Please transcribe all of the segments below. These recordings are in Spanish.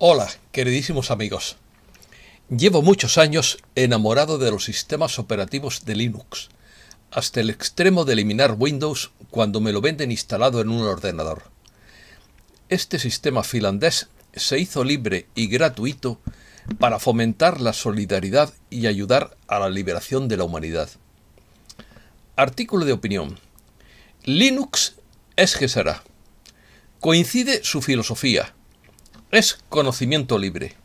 Hola, queridísimos amigos. Llevo muchos años enamorado de los sistemas operativos de Linux, hasta el extremo de eliminar Windows cuando me lo venden instalado en un ordenador. Este sistema finlandés se hizo libre y gratuito para fomentar la solidaridad y ayudar a la liberación de la humanidad. Artículo de opinión. Linux es que será. Coincide su filosofía, es conocimiento libre.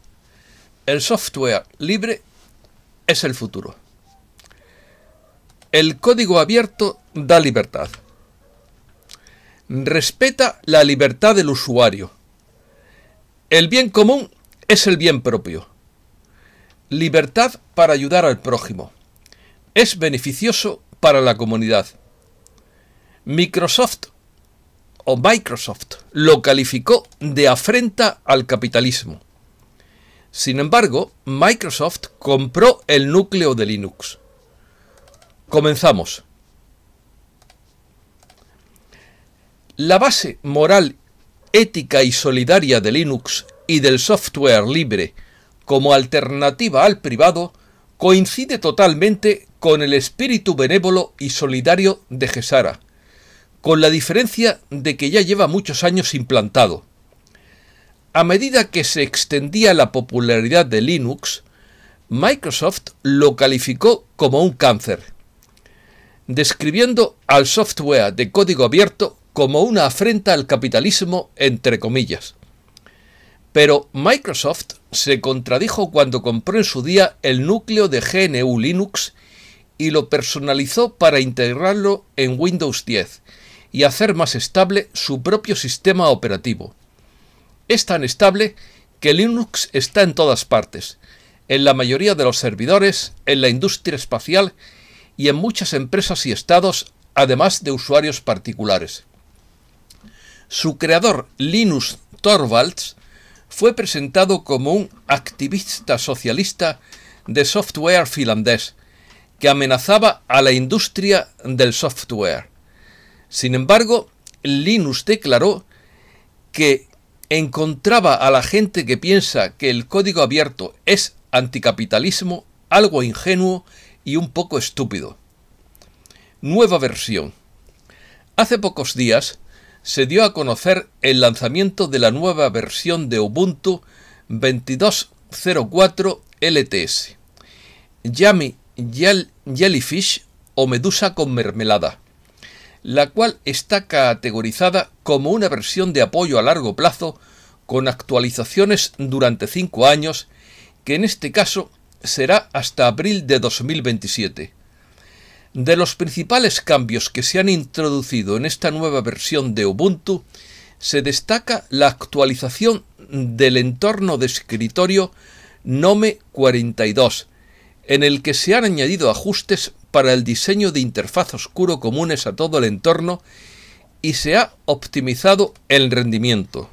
El software libre es el futuro. El código abierto da libertad. Respeta la libertad del usuario. El bien común es el bien propio. Libertad para ayudar al prójimo. Es beneficioso para la comunidad. Microsoft o Microsoft lo calificó de afrenta al capitalismo. Sin embargo, Microsoft compró el núcleo de Linux. Comenzamos. La base moral, ética y solidaria de Linux y del software libre como alternativa al privado coincide totalmente con el espíritu benévolo y solidario de Gesara con la diferencia de que ya lleva muchos años implantado. A medida que se extendía la popularidad de Linux, Microsoft lo calificó como un cáncer, describiendo al software de código abierto como una afrenta al capitalismo, entre comillas. Pero Microsoft se contradijo cuando compró en su día el núcleo de GNU Linux y lo personalizó para integrarlo en Windows 10 y hacer más estable su propio sistema operativo. Es tan estable que Linux está en todas partes, en la mayoría de los servidores, en la industria espacial y en muchas empresas y estados, además de usuarios particulares. Su creador, Linus Torvalds, fue presentado como un activista socialista de software finlandés que amenazaba a la industria del software. Sin embargo, Linus declaró que encontraba a la gente que piensa que el código abierto es anticapitalismo algo ingenuo y un poco estúpido. Nueva versión. Hace pocos días se dio a conocer el lanzamiento de la nueva versión de Ubuntu 22.04 LTS. Yami Jellyfish o Medusa con mermelada la cual está categorizada como una versión de apoyo a largo plazo con actualizaciones durante cinco años, que en este caso será hasta abril de 2027. De los principales cambios que se han introducido en esta nueva versión de Ubuntu, se destaca la actualización del entorno de escritorio Nome 42, en el que se han añadido ajustes para el diseño de interfaz oscuro comunes a todo el entorno y se ha optimizado el rendimiento.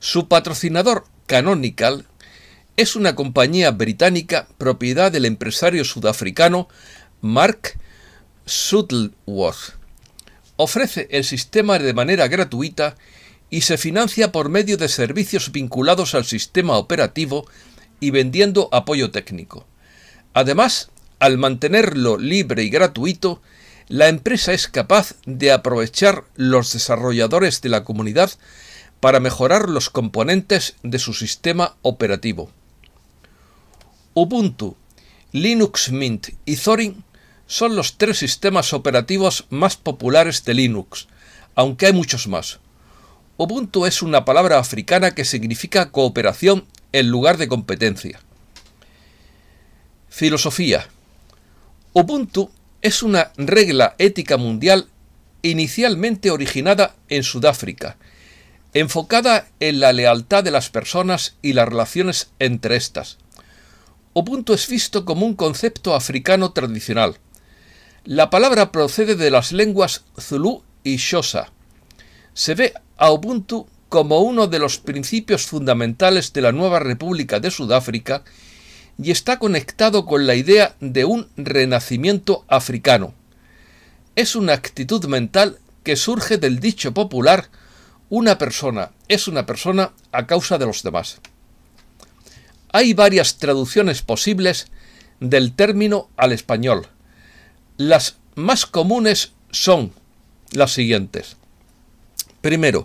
Su patrocinador, Canonical, es una compañía británica propiedad del empresario sudafricano Mark Shuttleworth. Ofrece el sistema de manera gratuita y se financia por medio de servicios vinculados al sistema operativo y vendiendo apoyo técnico. Además, al mantenerlo libre y gratuito, la empresa es capaz de aprovechar los desarrolladores de la comunidad para mejorar los componentes de su sistema operativo. Ubuntu, Linux Mint y Zorin son los tres sistemas operativos más populares de Linux, aunque hay muchos más. Ubuntu es una palabra africana que significa cooperación en lugar de competencia. Filosofía. Ubuntu es una regla ética mundial inicialmente originada en Sudáfrica, enfocada en la lealtad de las personas y las relaciones entre estas. Ubuntu es visto como un concepto africano tradicional. La palabra procede de las lenguas Zulu y Xhosa. Se ve a Ubuntu como uno de los principios fundamentales de la nueva República de Sudáfrica y está conectado con la idea de un renacimiento africano. Es una actitud mental que surge del dicho popular una persona es una persona a causa de los demás. Hay varias traducciones posibles del término al español. Las más comunes son las siguientes. Primero,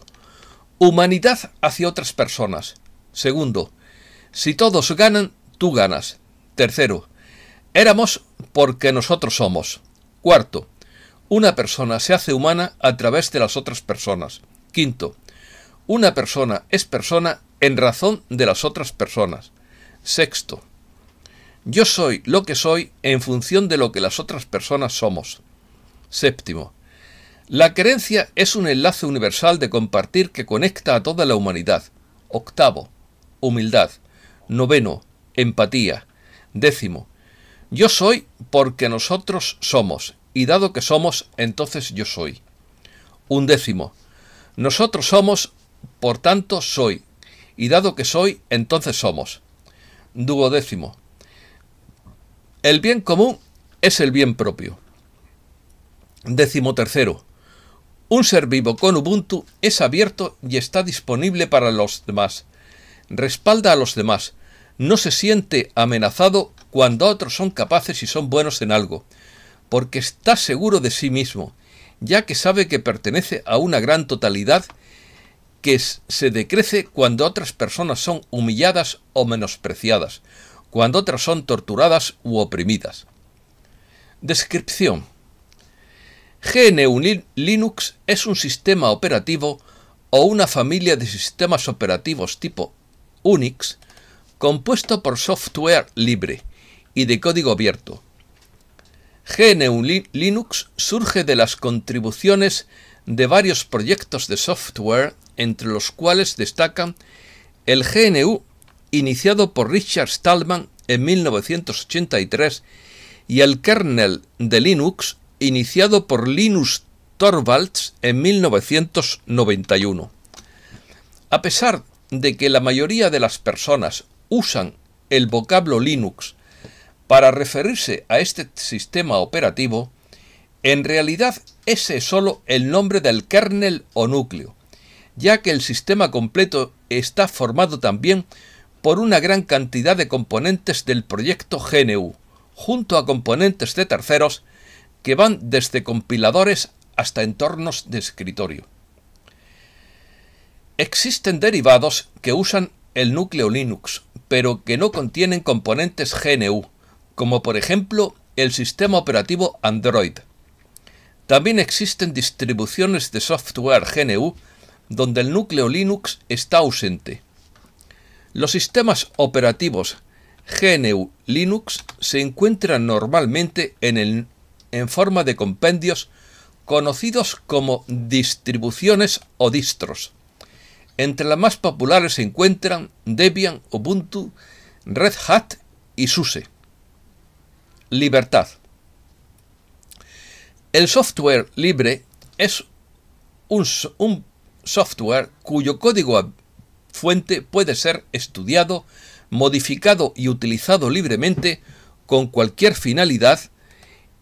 humanidad hacia otras personas. Segundo, si todos ganan, tú ganas. Tercero, éramos porque nosotros somos. Cuarto, una persona se hace humana a través de las otras personas. Quinto, una persona es persona en razón de las otras personas. Sexto, yo soy lo que soy en función de lo que las otras personas somos. Séptimo, la creencia es un enlace universal de compartir que conecta a toda la humanidad. Octavo, humildad. Noveno, Empatía. Décimo. Yo soy porque nosotros somos, y dado que somos, entonces yo soy. Undécimo. Nosotros somos, por tanto soy, y dado que soy, entonces somos. Duodécimo. El bien común es el bien propio. Décimo tercero. Un ser vivo con Ubuntu es abierto y está disponible para los demás. Respalda a los demás, no se siente amenazado cuando otros son capaces y son buenos en algo, porque está seguro de sí mismo, ya que sabe que pertenece a una gran totalidad que se decrece cuando otras personas son humilladas o menospreciadas, cuando otras son torturadas u oprimidas. Descripción. GNU Linux es un sistema operativo o una familia de sistemas operativos tipo Unix compuesto por software libre y de código abierto. GNU Linux surge de las contribuciones de varios proyectos de software, entre los cuales destacan el GNU, iniciado por Richard Stallman en 1983, y el kernel de Linux, iniciado por Linus Torvalds en 1991. A pesar de que la mayoría de las personas usan el vocablo Linux para referirse a este sistema operativo, en realidad ese es solo el nombre del kernel o núcleo, ya que el sistema completo está formado también por una gran cantidad de componentes del proyecto GNU, junto a componentes de terceros que van desde compiladores hasta entornos de escritorio. Existen derivados que usan el núcleo Linux pero que no contienen componentes GNU, como por ejemplo el sistema operativo Android. También existen distribuciones de software GNU donde el núcleo Linux está ausente. Los sistemas operativos GNU Linux se encuentran normalmente en, forma de compendios conocidos como distribuciones o distros. Entre las más populares se encuentran Debian, Ubuntu, Red Hat y SUSE. Libertad. El software libre es un, software cuyo código fuente puede ser estudiado, modificado y utilizado libremente con cualquier finalidad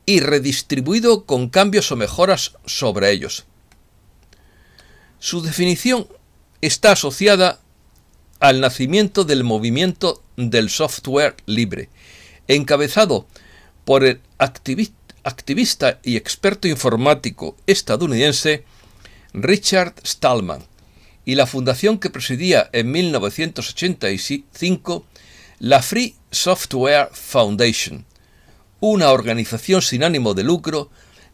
y redistribuido con cambios o mejoras sobre ellos. Su definición está asociada al nacimiento del movimiento del software libre, encabezado por el activista y experto informático estadounidense Richard Stallman y la fundación que presidía en 1985 la Free Software Foundation, una organización sin ánimo de lucro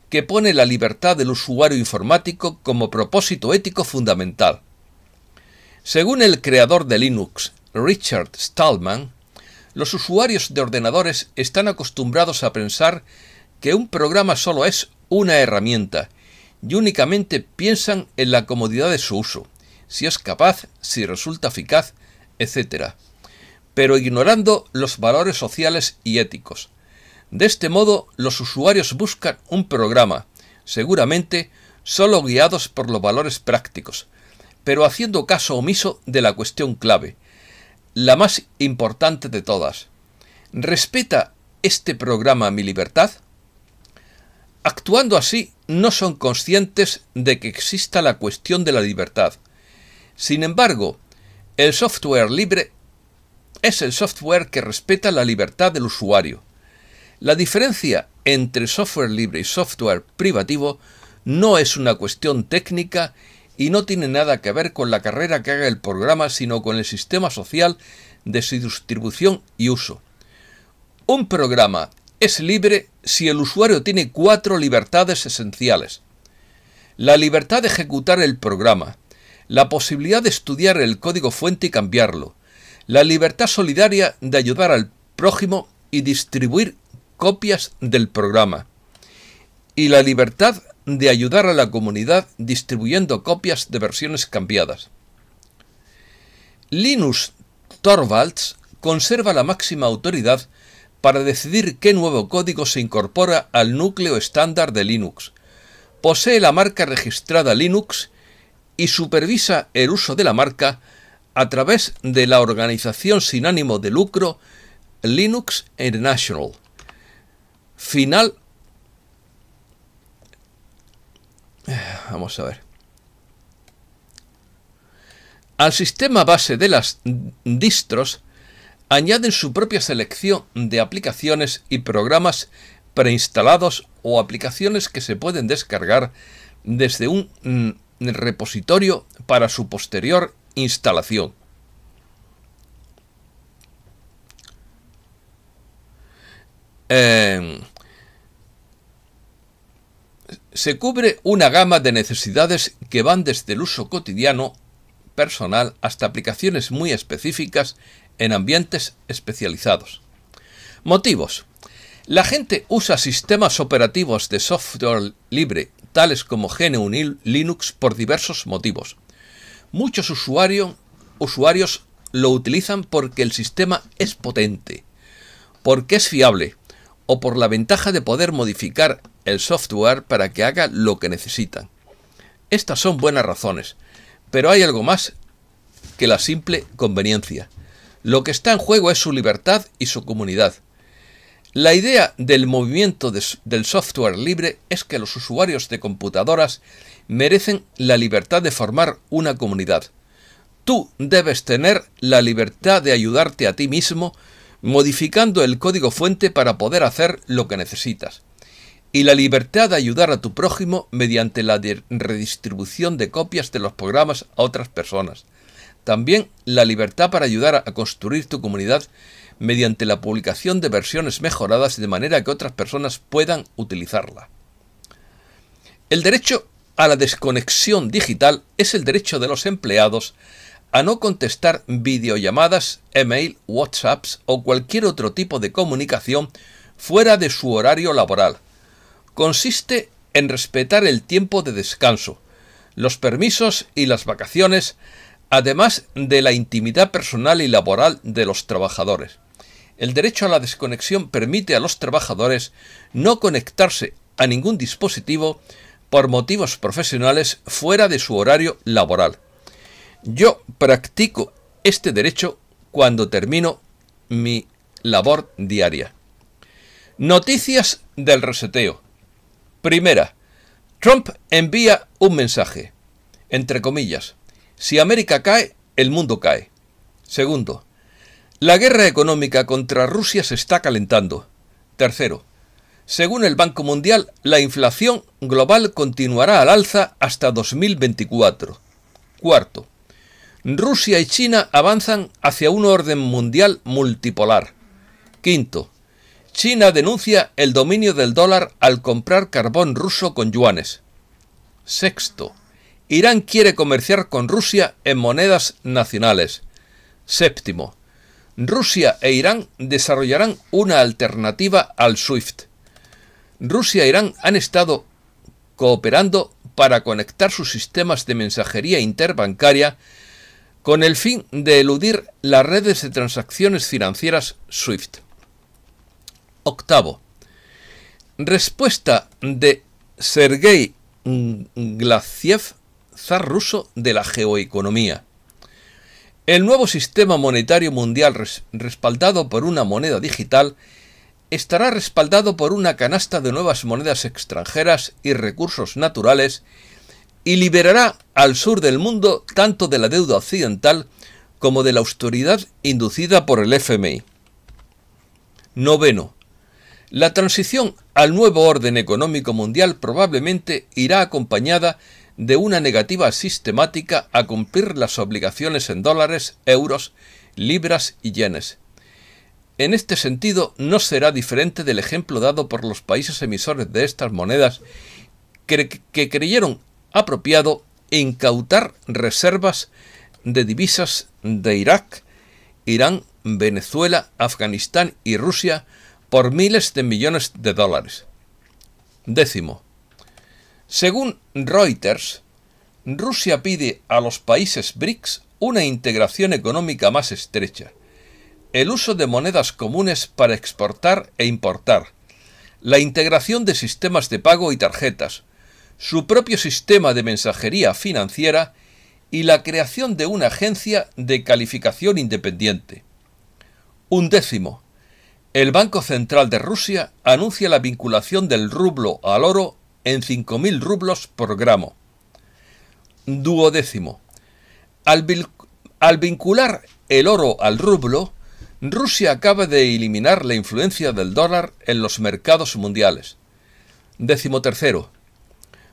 que pone la libertad del usuario informático como propósito ético fundamental según el creador de Linux, Richard Stallman, los usuarios de ordenadores están acostumbrados a pensar que un programa solo es una herramienta y únicamente piensan en la comodidad de su uso, si es capaz, si resulta eficaz, etc. Pero ignorando los valores sociales y éticos. De este modo, los usuarios buscan un programa, seguramente solo guiados por los valores prácticos, pero haciendo caso omiso de la cuestión clave, la más importante de todas. ¿Respeta este programa mi libertad? Actuando así, no son conscientes de que exista la cuestión de la libertad. Sin embargo, el software libre es el software que respeta la libertad del usuario. La diferencia entre software libre y software privativo no es una cuestión técnica y no tiene nada que ver con la carrera que haga el programa, sino con el sistema social de su distribución y uso. Un programa es libre si el usuario tiene cuatro libertades esenciales. La libertad de ejecutar el programa, la posibilidad de estudiar el código fuente y cambiarlo, la libertad solidaria de ayudar al prójimo y distribuir copias del programa, y la libertad de ayudar a la comunidad distribuyendo copias de versiones cambiadas. Linus Torvalds conserva la máxima autoridad para decidir qué nuevo código se incorpora al núcleo estándar de Linux. Posee la marca registrada Linux y supervisa el uso de la marca a través de la organización sin ánimo de lucro Linux International. Final Vamos a ver. Al sistema base de las distros añaden su propia selección de aplicaciones y programas preinstalados o aplicaciones que se pueden descargar desde un mm, repositorio para su posterior instalación. Em, se cubre una gama de necesidades que van desde el uso cotidiano, personal, hasta aplicaciones muy específicas en ambientes especializados. Motivos. La gente usa sistemas operativos de software libre, tales como GNU Linux, por diversos motivos. Muchos usuarios lo utilizan porque el sistema es potente, porque es fiable, o por la ventaja de poder modificar el software para que haga lo que necesitan. Estas son buenas razones, pero hay algo más que la simple conveniencia. Lo que está en juego es su libertad y su comunidad. La idea del movimiento del software libre es que los usuarios de computadoras merecen la libertad de formar una comunidad. Tú debes tener la libertad de ayudarte a ti mismo modificando el código fuente para poder hacer lo que necesitas, y la libertad de ayudar a tu prójimo mediante la redistribución de copias de los programas a otras personas. También la libertad para ayudar a construir tu comunidad mediante la publicación de versiones mejoradas de manera que otras personas puedan utilizarla. El derecho a la desconexión digital es el derecho de los empleados a no contestar videollamadas, email, WhatsApps o cualquier otro tipo de comunicación fuera de su horario laboral. Consiste en respetar el tiempo de descanso, los permisos y las vacaciones, además de la intimidad personal y laboral de los trabajadores. El derecho a la desconexión permite a los trabajadores no conectarse a ningún dispositivo por motivos profesionales fuera de su horario laboral. Yo practico este derecho cuando termino mi labor diaria. Noticias del reseteo. Primera, Trump envía un mensaje, entre comillas, si América cae, el mundo cae. Segundo, la guerra económica contra Rusia se está calentando. Tercero, según el Banco Mundial, la inflación global continuará al alza hasta 2024. Cuarto, Rusia y China avanzan hacia un orden mundial multipolar. Quinto, China denuncia el dominio del dólar al comprar carbón ruso con yuanes. Sexto, Irán quiere comerciar con Rusia en monedas nacionales. Séptimo, Rusia e Irán desarrollarán una alternativa al SWIFT. Rusia e Irán han estado cooperando para conectar sus sistemas de mensajería interbancaria con el fin de eludir las redes de transacciones financieras SWIFT. Octavo. Respuesta de Sergei Glaciev, zar ruso de la geoeconomía. El nuevo sistema monetario mundial respaldado por una moneda digital estará respaldado por una canasta de nuevas monedas extranjeras y recursos naturales y liberará al sur del mundo tanto de la deuda occidental como de la austeridad inducida por el FMI. Noveno. La transición al nuevo orden económico mundial probablemente irá acompañada de una negativa sistemática a cumplir las obligaciones en dólares, euros, libras y yenes. En este sentido, no será diferente del ejemplo dado por los países emisores de estas monedas que, que creyeron apropiado incautar reservas de divisas de Irak, Irán, Venezuela, Afganistán y Rusia por miles de millones de dólares. Décimo. Según Reuters, Rusia pide a los países BRICS una integración económica más estrecha, el uso de monedas comunes para exportar e importar, la integración de sistemas de pago y tarjetas, su propio sistema de mensajería financiera y la creación de una agencia de calificación independiente. Un décimo. El Banco Central de Rusia anuncia la vinculación del rublo al oro en 5.000 rublos por gramo. Duodécimo. Al, vincular el oro al rublo, Rusia acaba de eliminar la influencia del dólar en los mercados mundiales. Décimo tercero.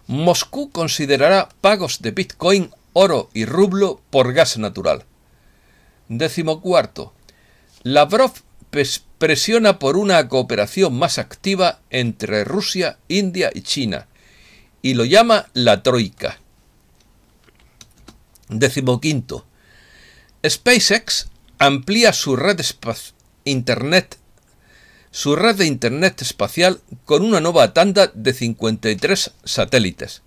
Moscú considerará pagos de Bitcoin, oro y rublo por gas natural. Décimo cuarto. Lavrov presiona por una cooperación más activa entre Rusia, India y China y lo llama la Troika. Décimo quinto. SpaceX amplía su red Internet su red de Internet espacial con una nueva tanda de 53 satélites.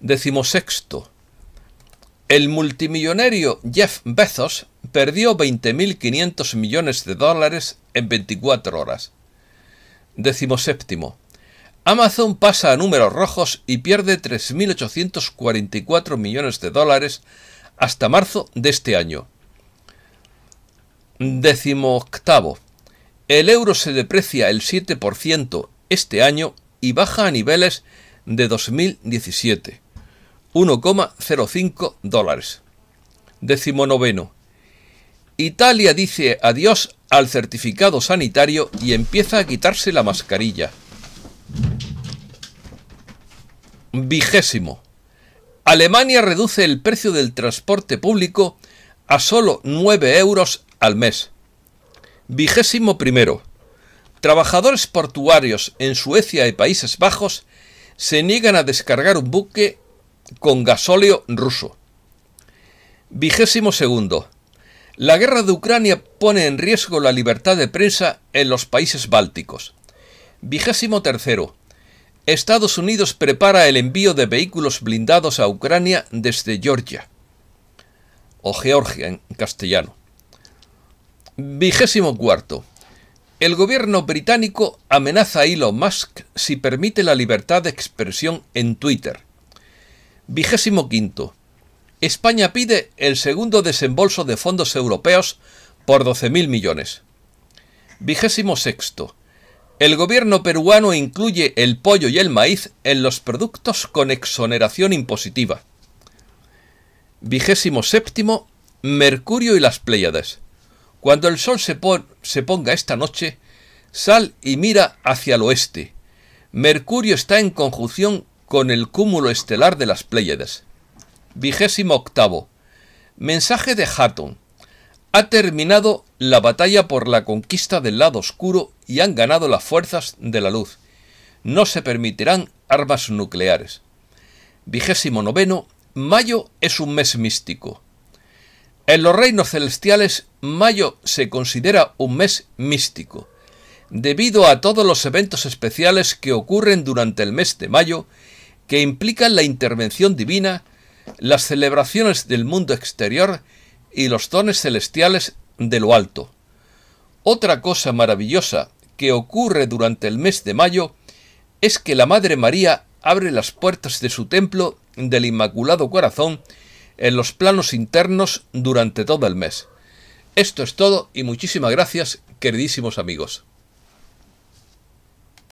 Decimosexto. El multimillonario Jeff Bezos perdió 20.500 millones de dólares en 24 horas. Decimoséptimo. Amazon pasa a números rojos y pierde 3.844 millones de dólares hasta marzo de este año. Decimoctavo. El euro se deprecia el 7% este año y baja a niveles de 2017, 1,05 dólares. Décimo noveno. Italia dice adiós al certificado sanitario y empieza a quitarse la mascarilla. Vigésimo. Alemania reduce el precio del transporte público a solo 9 euros al mes. Vigésimo primero. Trabajadores portuarios en Suecia y Países Bajos se niegan a descargar un buque con gasóleo ruso. Vigésimo segundo. La guerra de Ucrania pone en riesgo la libertad de prensa en los países bálticos. Vigésimo tercero. Estados Unidos prepara el envío de vehículos blindados a Ucrania desde Georgia. O Georgia en castellano. Vigésimo cuarto. El gobierno británico amenaza a Elon Musk si permite la libertad de expresión en Twitter. Vigésimo quinto. España pide el segundo desembolso de fondos europeos por 12.000 millones. Vigésimo sexto. El gobierno peruano incluye el pollo y el maíz en los productos con exoneración impositiva. Vigésimo séptimo. Mercurio y las Pléyades. Cuando el sol se, ponga esta noche, sal y mira hacia el oeste. Mercurio está en conjunción con el cúmulo estelar de las Pléyades. Vigésimo octavo. Mensaje de Hatton. Ha terminado la batalla por la conquista del lado oscuro y han ganado las fuerzas de la luz. No se permitirán armas nucleares. Vigésimo noveno. Mayo es un mes místico. En los reinos celestiales, mayo se considera un mes místico. Debido a todos los eventos especiales que ocurren durante el mes de mayo, que implican la intervención divina, las celebraciones del mundo exterior y los dones celestiales de lo alto. Otra cosa maravillosa que ocurre durante el mes de mayo es que la Madre María abre las puertas de su templo del Inmaculado Corazón en los planos internos durante todo el mes. Esto es todo y muchísimas gracias, queridísimos amigos.